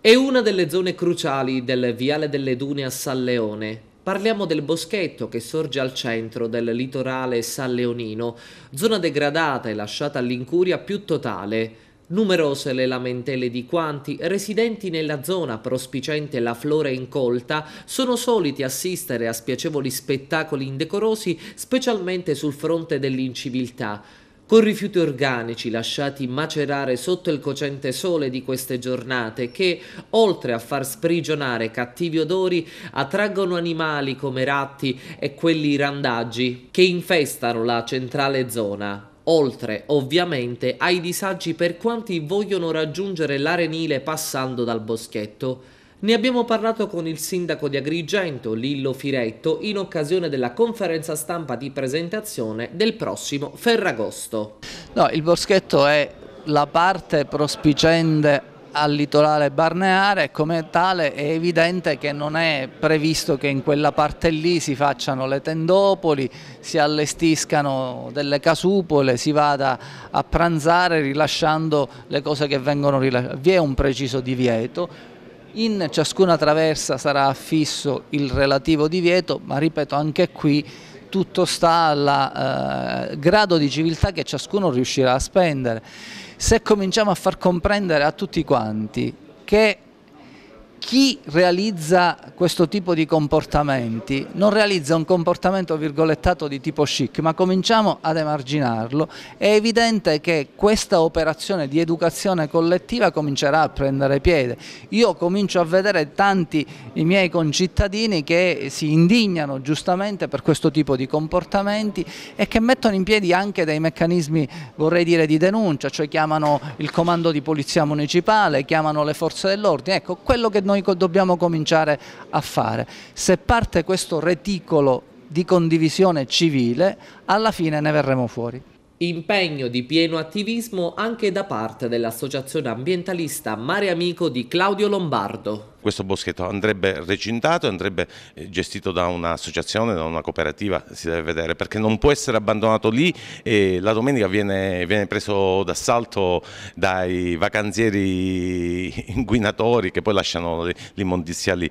È una delle zone cruciali del Viale delle Dune a San Leone. Parliamo del boschetto che sorge al centro del litorale salleonino, zona degradata e lasciata all'incuria più totale. Numerose le lamentele di quanti, residenti nella zona prospicente la flora incolta, sono soliti assistere a spiacevoli spettacoli indecorosi, specialmente sul fronte dell'inciviltà con rifiuti organici lasciati macerare sotto il cocente sole di queste giornate che, oltre a far sprigionare cattivi odori, attraggono animali come ratti e quelli randaggi che infestano la centrale zona oltre ovviamente ai disagi per quanti vogliono raggiungere l'arenile passando dal boschetto. Ne abbiamo parlato con il sindaco di Agrigento, Lillo Firetto, in occasione della conferenza stampa di presentazione del prossimo Ferragosto. No, il boschetto è la parte prospicente al litorale barneare e come tale è evidente che non è previsto che in quella parte lì si facciano le tendopoli, si allestiscano delle casupole, si vada a pranzare rilasciando le cose che vengono rilasciate. Vi è un preciso divieto in ciascuna traversa sarà affisso il relativo divieto, ma ripeto anche qui tutto sta al eh, grado di civiltà che ciascuno riuscirà a spendere. Se cominciamo a far comprendere a tutti quanti che chi realizza questo tipo di comportamenti non realizza un comportamento virgolettato di tipo chic, ma cominciamo ad emarginarlo, è evidente che questa operazione di educazione collettiva comincerà a prendere piede. Io comincio a vedere tanti i miei concittadini che si indignano giustamente per questo tipo di comportamenti e che mettono in piedi anche dei meccanismi, vorrei dire, di denuncia, cioè chiamano il comando di polizia municipale, chiamano le forze dell'ordine. Ecco, quello che noi dobbiamo cominciare a fare. Se parte questo reticolo di condivisione civile, alla fine ne verremo fuori. Impegno di pieno attivismo anche da parte dell'associazione ambientalista Mare Amico di Claudio Lombardo. Questo boschetto andrebbe recintato, andrebbe eh, gestito da un'associazione, da una cooperativa, si deve vedere, perché non può essere abbandonato lì e la domenica viene, viene preso d'assalto dai vacanzieri inguinatori che poi lasciano l'immondizia lì.